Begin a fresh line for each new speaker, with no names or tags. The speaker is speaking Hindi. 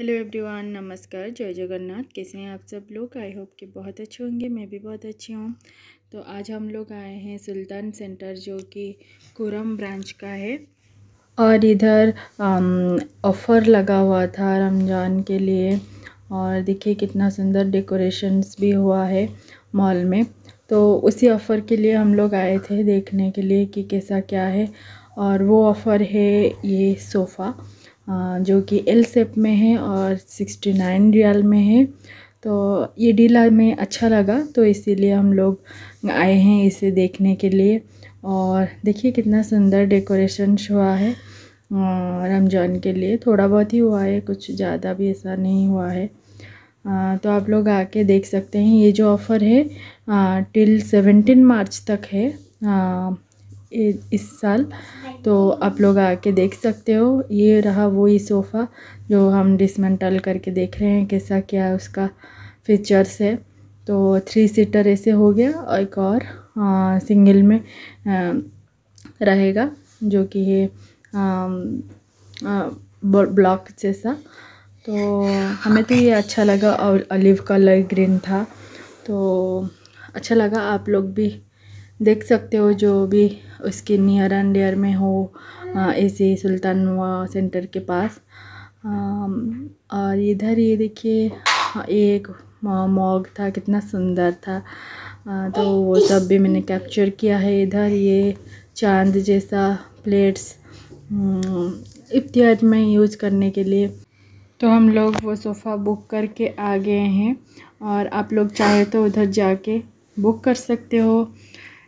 हेलो एवरीवन नमस्कार जय जगन्नाथ कैसे हैं आप सब लोग आई होप कि बहुत अच्छे होंगे मैं भी बहुत अच्छी हूँ तो आज हम लोग आए हैं सुल्तान सेंटर जो कि कुरम ब्रांच का है और इधर ऑफ़र लगा हुआ था रमज़ान के लिए और देखिए कितना सुंदर डेकोरेशंस भी हुआ है मॉल में तो उसी ऑफ़र के लिए हम लोग आए थे देखने के लिए कि कैसा क्या है और वो ऑफ़र है ये सोफ़ा जो कि एल सेप में है और सिक्सटी नाइन रियाल में है तो ये डील हमें अच्छा लगा तो इसीलिए हम लोग आए हैं इसे देखने के लिए और देखिए कितना सुंदर डेकोरेशन हुआ है रमज़ान के लिए थोड़ा बहुत ही हुआ है कुछ ज़्यादा भी ऐसा नहीं हुआ है आ, तो आप लोग आके देख सकते हैं ये जो ऑफ़र है टिल सेवेंटीन मार्च तक है आ, इस साल तो आप लोग आके देख सकते हो ये रहा वो ही सोफ़ा जो हम डिसमेंटल करके देख रहे हैं कैसा क्या उसका फीचर्स है तो थ्री सीटर ऐसे हो गया एक और आ, सिंगल में आ, रहेगा जो कि है ब्लॉक जैसा तो हमें तो ये अच्छा लगा और अलिव कलर ग्रीन था तो अच्छा लगा आप लोग भी देख सकते हो जो भी उसके नियर एंड डेयर में हो ऐसे सुल्तान सेंटर के पास और इधर ये देखिए एक मॉग था कितना सुंदर था तो वो सब भी मैंने कैप्चर किया है इधर ये चांद जैसा प्लेट्स हम्म, इफ्तियार में यूज़ करने के लिए तो हम लोग वो सोफ़ा बुक करके आ गए हैं और आप लोग चाहे तो उधर जाके बुक कर सकते हो